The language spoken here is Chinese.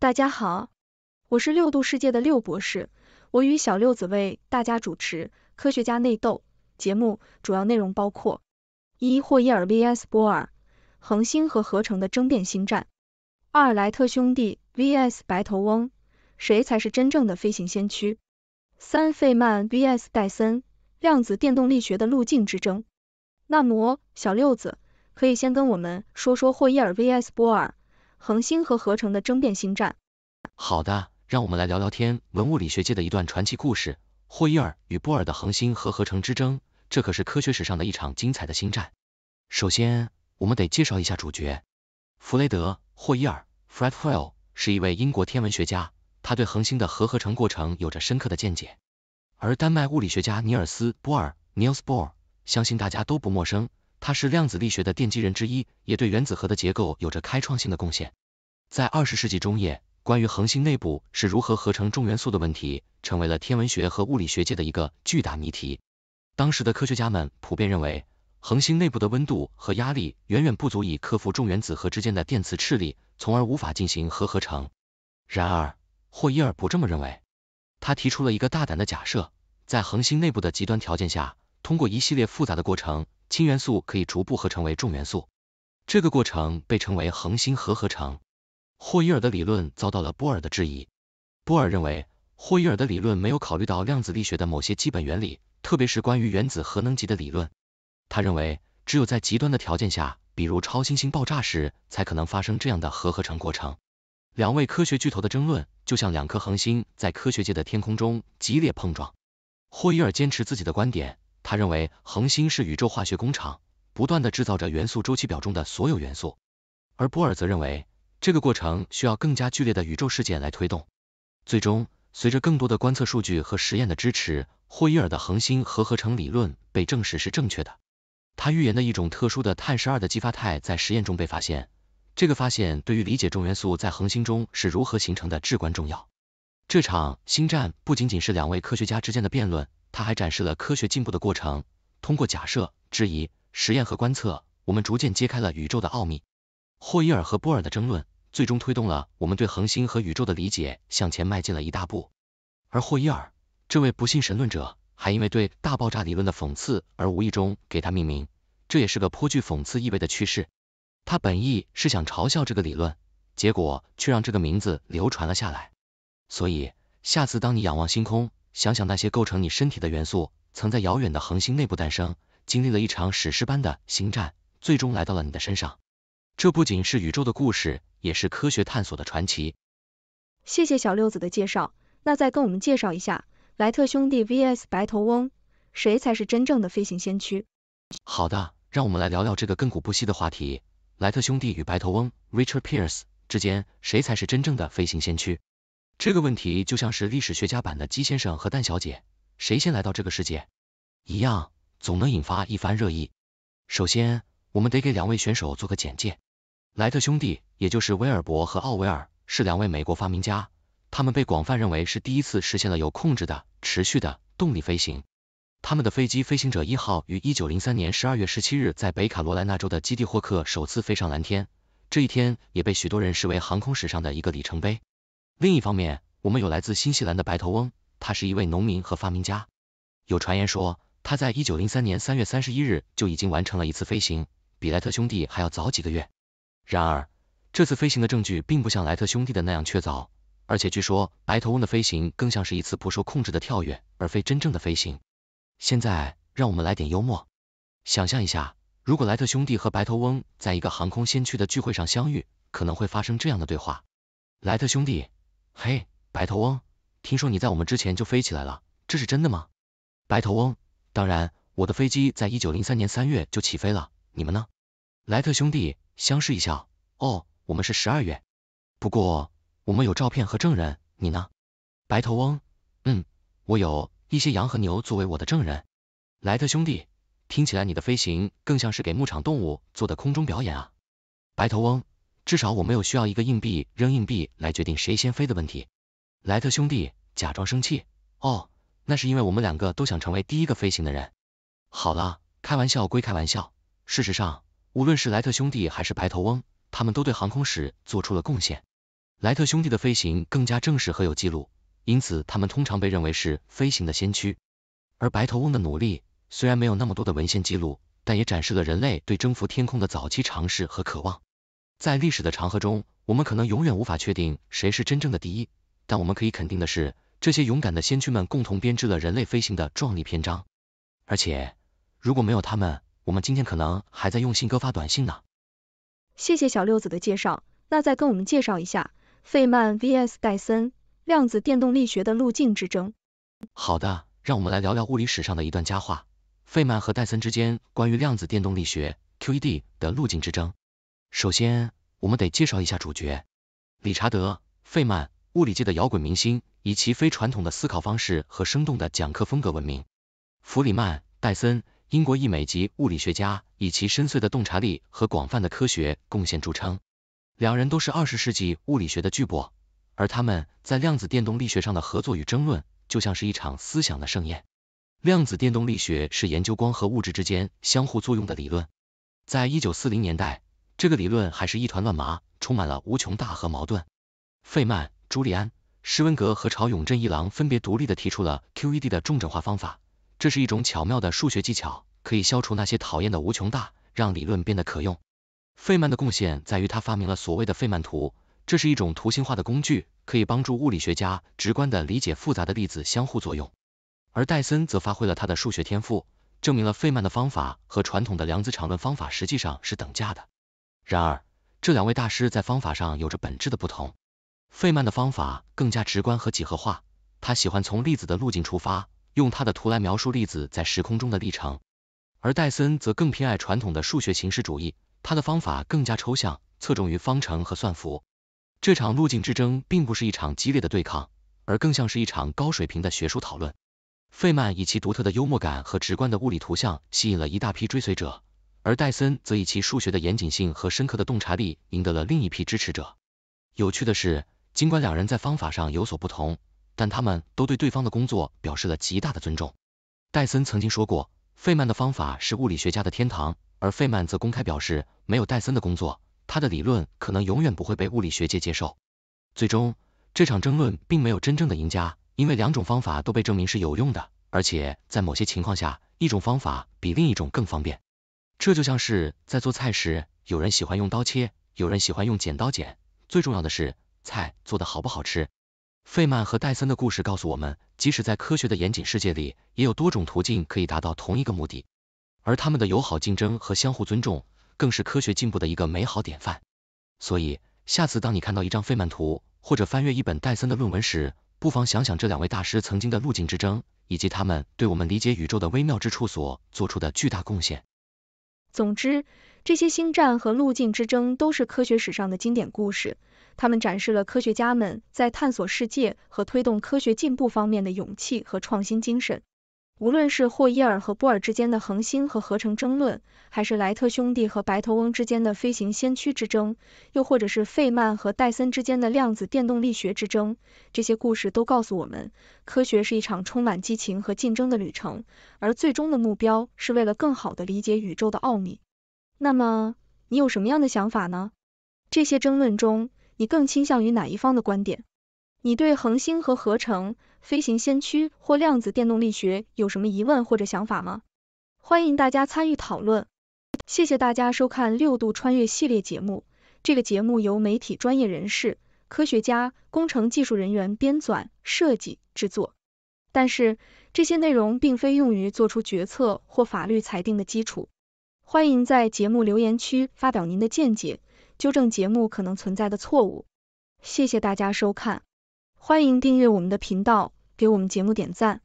大家好，我是六度世界的六博士，我与小六子为大家主持《科学家内斗》节目，主要内容包括：一、霍伊尔 vs 波尔，恒星和合成的争辩星战；二、莱特兄弟 vs 白头翁，谁才是真正的飞行先驱；三、费曼 vs 戴森，量子电动力学的路径之争。那么，小六子可以先跟我们说说霍伊尔 vs 波尔。恒星和合成的争辩星战。好的，让我们来聊聊天，文物理学界的一段传奇故事，霍伊尔与波尔的恒星和合成之争，这可是科学史上的一场精彩的星战。首先，我们得介绍一下主角，弗雷德·霍伊尔 （Fred Hoyle） 是一位英国天文学家，他对恒星的核合成过程有着深刻的见解。而丹麦物理学家尼尔斯·波尔 （Niels Bohr） 相信大家都不陌生。他是量子力学的奠基人之一，也对原子核的结构有着开创性的贡献。在二十世纪中叶，关于恒星内部是如何合成重元素的问题，成为了天文学和物理学界的一个巨大谜题。当时的科学家们普遍认为，恒星内部的温度和压力远远不足以克服重原子核之间的电磁斥力，从而无法进行核合成。然而，霍伊尔不这么认为。他提出了一个大胆的假设：在恒星内部的极端条件下，通过一系列复杂的过程。氢元素可以逐步合成为重元素，这个过程被称为恒星核合成。霍伊尔的理论遭到了波尔的质疑，波尔认为霍伊尔的理论没有考虑到量子力学的某些基本原理，特别是关于原子核能级的理论。他认为只有在极端的条件下，比如超新星爆炸时，才可能发生这样的核合成过程。两位科学巨头的争论就像两颗恒星在科学界的天空中激烈碰撞。霍伊尔坚持自己的观点。他认为恒星是宇宙化学工厂，不断地制造着元素周期表中的所有元素，而波尔则认为这个过程需要更加剧烈的宇宙事件来推动。最终，随着更多的观测数据和实验的支持，霍伊尔的恒星核合成理论被证实是正确的。他预言的一种特殊的碳十二的激发态在实验中被发现，这个发现对于理解重元素在恒星中是如何形成的至关重要。这场星战不仅仅是两位科学家之间的辩论。他还展示了科学进步的过程，通过假设、质疑、实验和观测，我们逐渐揭开了宇宙的奥秘。霍伊尔和波尔的争论，最终推动了我们对恒星和宇宙的理解向前迈进了一大步。而霍伊尔这位不信神论者，还因为对大爆炸理论的讽刺而无意中给他命名，这也是个颇具讽刺意味的趋势。他本意是想嘲笑这个理论，结果却让这个名字流传了下来。所以，下次当你仰望星空，想想那些构成你身体的元素，曾在遥远的恒星内部诞生，经历了一场史诗般的星战，最终来到了你的身上。这不仅是宇宙的故事，也是科学探索的传奇。谢谢小六子的介绍，那再跟我们介绍一下莱特兄弟 vs 白头翁，谁才是真正的飞行先驱？好的，让我们来聊聊这个亘古不息的话题，莱特兄弟与白头翁 Richard p e a r c e 之间，谁才是真正的飞行先驱？这个问题就像是历史学家版的鸡先生和蛋小姐谁先来到这个世界一样，总能引发一番热议。首先，我们得给两位选手做个简介。莱特兄弟，也就是威尔伯和奥维尔，是两位美国发明家，他们被广泛认为是第一次实现了有控制的、持续的动力飞行。他们的飞机“飞行者一号”于一九零三年十二月十七日在北卡罗来纳州的基地霍克首次飞上蓝天，这一天也被许多人视为航空史上的一个里程碑。另一方面，我们有来自新西兰的白头翁，他是一位农民和发明家。有传言说他在一九零三年三月三十一日就已经完成了一次飞行，比莱特兄弟还要早几个月。然而，这次飞行的证据并不像莱特兄弟的那样确凿，而且据说白头翁的飞行更像是一次不受控制的跳跃，而非真正的飞行。现在，让我们来点幽默，想象一下，如果莱特兄弟和白头翁在一个航空先驱的聚会上相遇，可能会发生这样的对话：莱特兄弟。嘿，白头翁，听说你在我们之前就飞起来了，这是真的吗？白头翁，当然，我的飞机在一九零三年三月就起飞了，你们呢？莱特兄弟相视一笑，哦，我们是十二月，不过我们有照片和证人，你呢？白头翁，嗯，我有一些羊和牛作为我的证人。莱特兄弟，听起来你的飞行更像是给牧场动物做的空中表演啊。白头翁。至少我没有需要一个硬币，扔硬币来决定谁先飞的问题。莱特兄弟假装生气，哦，那是因为我们两个都想成为第一个飞行的人。好了，开玩笑归开玩笑，事实上，无论是莱特兄弟还是白头翁，他们都对航空史做出了贡献。莱特兄弟的飞行更加正式和有记录，因此他们通常被认为是飞行的先驱。而白头翁的努力虽然没有那么多的文献记录，但也展示了人类对征服天空的早期尝试和渴望。在历史的长河中，我们可能永远无法确定谁是真正的第一，但我们可以肯定的是，这些勇敢的先驱们共同编织了人类飞行的壮丽篇章。而且，如果没有他们，我们今天可能还在用信鸽发短信呢。谢谢小六子的介绍，那再跟我们介绍一下费曼 vs 戴森量子电动力学的路径之争。好的，让我们来聊聊物理史上的一段佳话——费曼和戴森之间关于量子电动力学 （QED） 的路径之争。首先，我们得介绍一下主角理查德·费曼，物理界的摇滚明星，以其非传统的思考方式和生动的讲课风格闻名；弗里曼·戴森，英国裔美籍物理学家，以其深邃的洞察力和广泛的科学贡献著称。两人都是二十世纪物理学的巨擘，而他们在量子电动力学上的合作与争论，就像是一场思想的盛宴。量子电动力学是研究光和物质之间相互作用的理论，在一九四零年代。这个理论还是一团乱麻，充满了无穷大和矛盾。费曼、朱利安、施温格和朝永振一郎分别独立的提出了 QED 的重整化方法，这是一种巧妙的数学技巧，可以消除那些讨厌的无穷大，让理论变得可用。费曼的贡献在于他发明了所谓的费曼图，这是一种图形化的工具，可以帮助物理学家直观的理解复杂的粒子相互作用。而戴森则发挥了他的数学天赋，证明了费曼的方法和传统的量子场论方法实际上是等价的。然而，这两位大师在方法上有着本质的不同。费曼的方法更加直观和几何化，他喜欢从粒子的路径出发，用他的图来描述粒子在时空中的历程；而戴森则更偏爱传统的数学形式主义，他的方法更加抽象，侧重于方程和算符。这场路径之争并不是一场激烈的对抗，而更像是一场高水平的学术讨论。费曼以其独特的幽默感和直观的物理图像，吸引了一大批追随者。而戴森则以其数学的严谨性和深刻的洞察力赢得了另一批支持者。有趣的是，尽管两人在方法上有所不同，但他们都对对方的工作表示了极大的尊重。戴森曾经说过，费曼的方法是物理学家的天堂，而费曼则公开表示，没有戴森的工作，他的理论可能永远不会被物理学界接受。最终，这场争论并没有真正的赢家，因为两种方法都被证明是有用的，而且在某些情况下，一种方法比另一种更方便。这就像是在做菜时，有人喜欢用刀切，有人喜欢用剪刀剪。最重要的是，菜做得好不好吃。费曼和戴森的故事告诉我们，即使在科学的严谨世界里，也有多种途径可以达到同一个目的。而他们的友好竞争和相互尊重，更是科学进步的一个美好典范。所以，下次当你看到一张费曼图，或者翻阅一本戴森的论文时，不妨想想这两位大师曾经的路径之争，以及他们对我们理解宇宙的微妙之处所做出的巨大贡献。总之，这些星战和路径之争都是科学史上的经典故事，他们展示了科学家们在探索世界和推动科学进步方面的勇气和创新精神。无论是霍伊尔和波尔之间的恒星和合成争论，还是莱特兄弟和白头翁之间的飞行先驱之争，又或者是费曼和戴森之间的量子电动力学之争，这些故事都告诉我们，科学是一场充满激情和竞争的旅程，而最终的目标是为了更好地理解宇宙的奥秘。那么，你有什么样的想法呢？这些争论中，你更倾向于哪一方的观点？你对恒星和合成飞行先驱或量子电动力学有什么疑问或者想法吗？欢迎大家参与讨论。谢谢大家收看六度穿越系列节目。这个节目由媒体专业人士、科学家、工程技术人员编纂、设计、制作，但是这些内容并非用于做出决策或法律裁定的基础。欢迎在节目留言区发表您的见解，纠正节目可能存在的错误。谢谢大家收看。欢迎订阅我们的频道，给我们节目点赞。